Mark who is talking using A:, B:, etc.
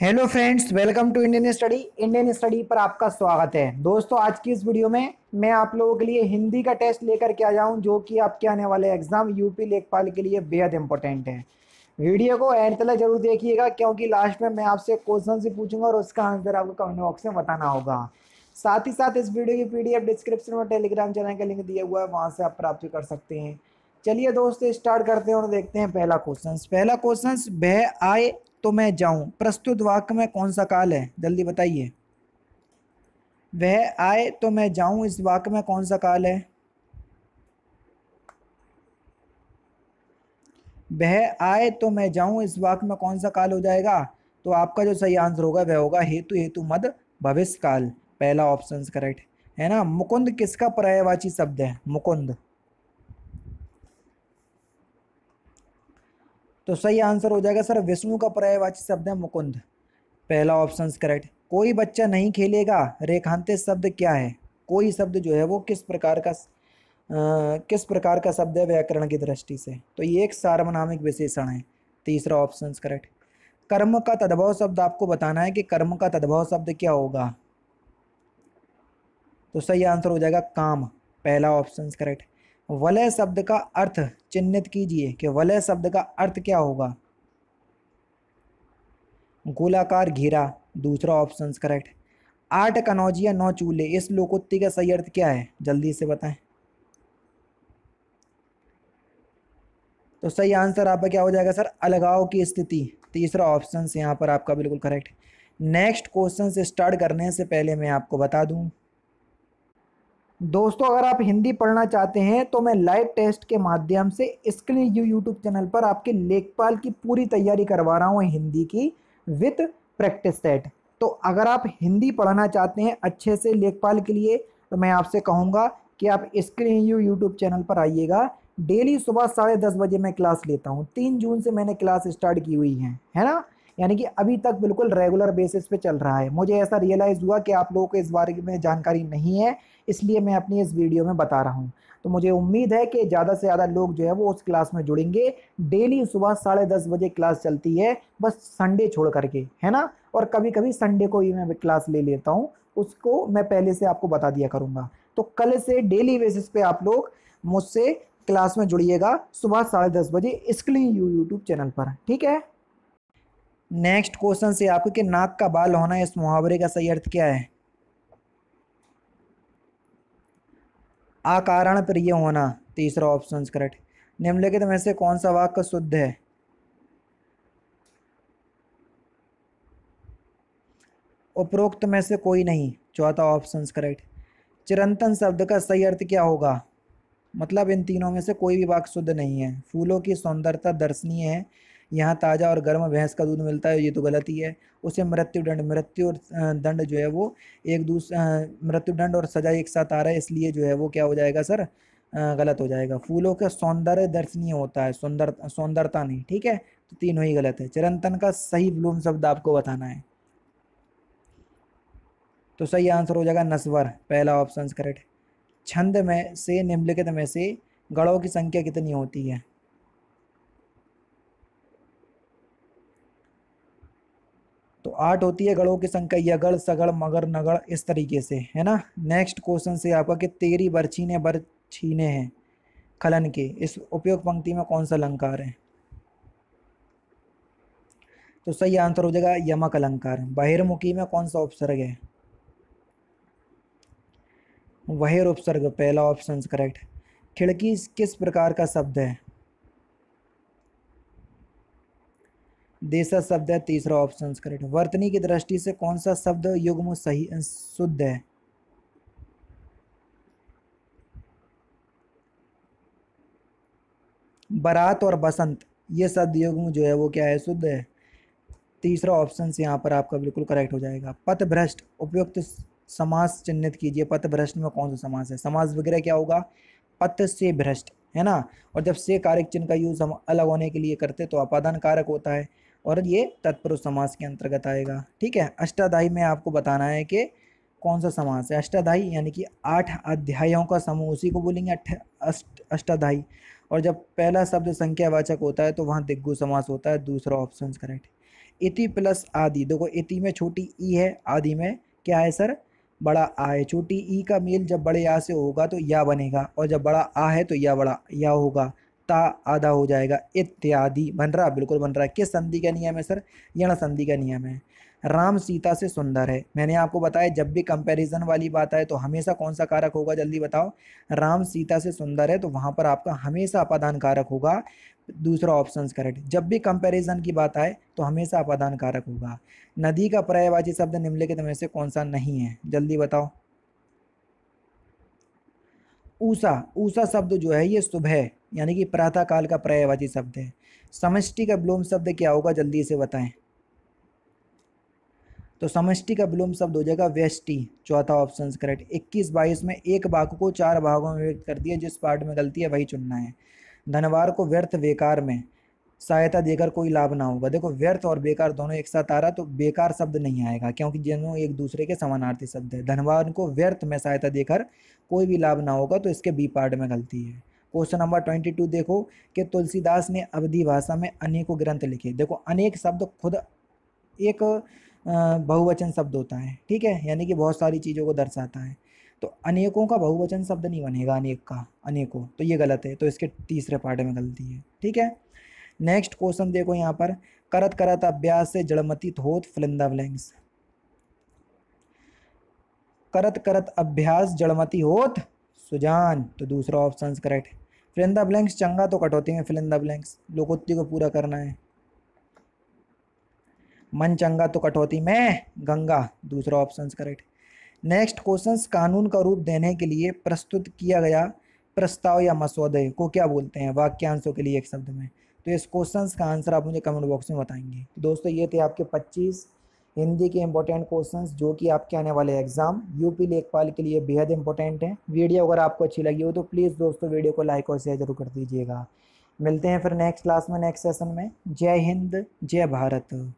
A: hello friends welcome to Indian study Indian study पर आपका स्वागत है दोस्तों आज की इस वीडियो में मैं आप लोगों के लिए हिंदी का टेस्ट लेकर के आ जाऊँ जो कि आपके आने वाले एग्जाम यूपी लेखपाल के लिए बेहद इंपॉर्टेंट है वीडियो को एंड तक जरूर देखिएगा क्योंकि लास्ट में मैं आपसे क्वेश्चन से पूछूंगा और उसका आंसर आपको कमेंट बॉक्स में बताना होगा साथ ही साथ इस वीडियो की पीडीएफ डिस्क्रिप्शन में टेलीग्राम चैनल का लिंक दिया हुआ है वहाँ से आप प्राप्त कर सकते हैं चलिए दोस्तों स्टार्ट करते हैं और देखते हैं पहला क्वेश्चन पहला क्वेश्चन वह आय तो मैं जाऊं प्रस्तुत वाक्य में कौन सा काल है जल्दी बताइए वह आए तो मैं जाऊं इस वाक्य में कौन सा काल है वह आए तो मैं जाऊं इस वाक्य में कौन सा काल हो जाएगा तो आपका जो सही आंसर होगा वह होगा हेतु हेतु मद भविष्य काल पहला ऑप्शन करेक्ट है ना मुकुंद किसका पर्यायवाची शब्द है मुकुंद तो सही आंसर हो जाएगा सर विष्णु का पर्यायवाची शब्द है मुकुंद पहला ऑप्शन करेक्ट कोई बच्चा नहीं खेलेगा रेखांतित शब्द क्या है कोई शब्द जो है वो किस प्रकार का आ, किस प्रकार का शब्द है व्याकरण की दृष्टि से तो ये एक सार्वनामिक विशेषण है तीसरा ऑप्शन करेक्ट कर्म का तद्भव शब्द आपको बताना है कि कर्म का तद्भव शब्द क्या होगा तो सही आंसर हो जाएगा काम पहला ऑप्शन करेक्ट वलय शब्द का अर्थ चिन्हित कीजिए कि वलय शब्द का अर्थ क्या होगा गोलाकार घेरा दूसरा ऑप्शन करेक्ट आठ कनौजिया नौ चूल्हे इस लोकोत्ति का सही अर्थ क्या है जल्दी से बताएं तो सही आंसर आपका क्या हो जाएगा सर अलगाव की स्थिति तीसरा ऑप्शन यहाँ पर आपका बिल्कुल करेक्ट नेक्स्ट क्वेश्चन से स्टार्ट करने से पहले मैं आपको बता दूँ दोस्तों अगर आप हिंदी पढ़ना चाहते हैं तो मैं लाइव टेस्ट के माध्यम से इसके लिए यू यूट्यूब चैनल पर आपके लेखपाल की पूरी तैयारी करवा रहा हूँ हिंदी की विथ प्रैक्टिस सेट तो अगर आप हिंदी पढ़ना चाहते हैं अच्छे से लेखपाल के लिए तो मैं आपसे कहूँगा कि आप इसके यू यूट्यूब चैनल पर आइएगा डेली सुबह साढ़े दस बजे मैं क्लास लेता हूँ तीन जून से मैंने क्लास स्टार्ट की हुई है है ना यानी कि अभी तक बिल्कुल रेगुलर बेसिस पे चल रहा है मुझे ऐसा रियलाइज़ हुआ कि आप लोगों को इस बारे में जानकारी नहीं है इसलिए मैं अपनी इस वीडियो में बता रहा हूँ तो मुझे उम्मीद है कि ज़्यादा से ज़्यादा लोग जो है वो उस क्लास में जुड़ेंगे डेली सुबह साढ़े दस बजे क्लास चलती है बस संडे छोड़ करके है ना और कभी कभी संडे को ही मैं क्लास ले लेता हूँ उसको मैं पहले से आपको बता दिया करूँगा तो कल से डेली बेसिस पे आप लोग मुझसे क्लास में जुड़िएगा सुबह साढ़े दस बजे इसके लिए यूट्यूब चैनल पर ठीक है नेक्स्ट क्वेश्चन से आपको कि नाक का बाल होना इस मुहावरे का सही अर्थ क्या है आकारण प्रिय होना तीसरा ऑप्शन करेक्ट निम्नलिखित में से कौन सा वाक्य शुद्ध है उपरोक्त में से कोई नहीं चौथा ऑप्शन करेक्ट चिरंतन शब्द का सही अर्थ क्या होगा मतलब इन तीनों में से कोई भी वाक्य शुद्ध नहीं है फूलों की सौंदर्यता दर्शनीय है यहाँ ताज़ा और गर्म भैंस का दूध मिलता है ये तो गलत ही है उसे मृत्यु दंड मृत्यु और दंड जो है वो एक दूसरा मृत्यु दंड और सजा एक साथ आ रहा है इसलिए जो है वो क्या हो जाएगा सर गलत हो जाएगा फूलों का सौंदर्य दर्शनीय होता है सुंदर सौंदरता नहीं ठीक है तो तीनों ही गलत है चिरंतन का सही ब्लूम शब्द आपको बताना है तो सही आंसर हो जाएगा नस्वर पहला ऑप्शन करेक्ट छंद में से निम्नलिखित में से गढ़ों की संख्या कितनी होती है आठ होती है गढ़ों की संख्या यगड़ सगड़ मगर नगड़ इस तरीके से है ना नेक्स्ट क्वेश्चन से आपका कि तेरी बरछीने बरछीने हैं खलन के इस उपयोग पंक्ति में कौन सा अलंकार है तो सही आंसर हो जाएगा यमक अलंकार बहिर्मुखी में कौन सा उपसर्ग है बहिर् उपसर्ग पहला ऑप्शन करेक्ट खिड़की किस प्रकार का शब्द है देशा शब्द है तीसरा ऑप्शन करेक्ट वर्तनी की दृष्टि से कौन सा शब्द युग्म सही शुद्ध है बरात और बसंत ये शब्द युग्म जो है वो क्या है शुद्ध है तीसरा ऑप्शन यहाँ पर आपका बिल्कुल करेक्ट हो जाएगा पथ भ्रष्ट उपयुक्त समास चिन्हित कीजिए पथ भ्रष्ट में कौन सा समास है समास वगैरह क्या होगा पथ से भ्रष्ट है ना और जब से कारक चिन्ह का यूज़ हम अलग होने के लिए करते तो अपादान कारक होता है और ये तत्पुरुष समास के अंतर्गत आएगा ठीक है अष्टाध्यायी में आपको बताना है कि कौन सा समास है अष्टाध्यायी यानी कि आठ अध्यायों का समूह उसी को बोलेंगे अठ अष्ट अष्टाध्यायी और जब पहला शब्द संख्यावाचक होता है तो वहाँ दिग्गु समास होता है दूसरा ऑप्शन करेक्ट इति प्लस आदि देखो इति में छोटी ई है आदि में क्या है सर बड़ा आ है छोटी ई का मेल जब बड़े आ से होगा तो या बनेगा और जब बड़ा आ है तो या बड़ा या होगा ता आधा हो जाएगा इत्यादि बन रहा बिल्कुल बन रहा है किस संधि का नियम है सर यण संधि का नियम है राम सीता से सुंदर है मैंने आपको बताया जब भी कंपैरिजन वाली बात आए तो हमेशा कौन सा कारक होगा जल्दी बताओ राम सीता से सुंदर है तो वहाँ पर आपका हमेशा अपादान कारक होगा दूसरा ऑप्शन करेक्ट जब भी कंपैरिजन की बात आए तो हमेशा अपादान कारक होगा नदी का पर्यायवाची शब्द निम्नलिखित में से कौन सा नहीं है जल्दी बताओ ऊषा ऊषा शब्द जो है ये सुबह यानी कि प्रातः काल का पर्यायवाची शब्द है समष्टि का विलोम शब्द क्या होगा जल्दी से बताएं तो समष्टि का विलोम शब्द हो जाएगा व्यष्टि चौथा ऑप्शन करेक्ट इक्कीस बाईस में एक वाक को चार भागों में व्यक्त कर दिया जिस पार्ट में गलती है वही चुनना है धनवार को व्यर्थ बेकार में सहायता देकर कोई लाभ ना होगा देखो व्यर्थ और बेकार दोनों एक साथ आ रहा तो बेकार शब्द नहीं आएगा क्योंकि दोनों एक दूसरे के समानार्थी शब्द है धनवान को व्यर्थ में सहायता देकर कोई भी लाभ ना होगा तो इसके बी पार्ट में गलती है क्वेश्चन नंबर ट्वेंटी टू देखो कि तुलसीदास ने अवधि भाषा में अनेकों ग्रंथ लिखे देखो अनेक शब्द खुद एक बहुवचन शब्द होता है ठीक है यानी कि बहुत सारी चीज़ों को दर्शाता है तो अनेकों का बहुवचन शब्द नहीं बनेगा अनेक का अनेकों तो ये गलत है तो इसके तीसरे पार्ट में गलती है ठीक है नेक्स्ट क्वेश्चन देखो यहाँ पर करत करत अभ्यास से जड़मती थोत फिलिंदा करत करत अभ्यास जड़मती होत सुजान तो दूसरा option correct fill in the blanks चंगा तो कटौती में फिल इन द ब्लैंक्स लोकोत्ती को पूरा करना है मन चंगा तो कटौती में गंगा दूसरा ऑप्शन करेक्ट नेक्स्ट क्वेश्चन कानून का रूप देने के लिए प्रस्तुत किया गया प्रस्ताव या मसौदे को क्या बोलते हैं वाक्यांशों के लिए एक शब्द में तो इस क्वेश्चन का आंसर आप मुझे कमेंट बॉक्स में बताएंगे दोस्तों ये थे आपके पच्चीस हिंदी के इंपॉर्टेंट क्वेश्चंस जो कि आपके आने वाले एग्जाम यूपी लेखपाल के लिए बेहद इंपॉर्टेंट हैं वीडियो अगर आपको अच्छी लगी हो तो प्लीज़ दोस्तों वीडियो को लाइक और शेयर जरूर कर दीजिएगा मिलते हैं फिर नेक्स्ट क्लास में नेक्स्ट सेशन में जय हिंद जय भारत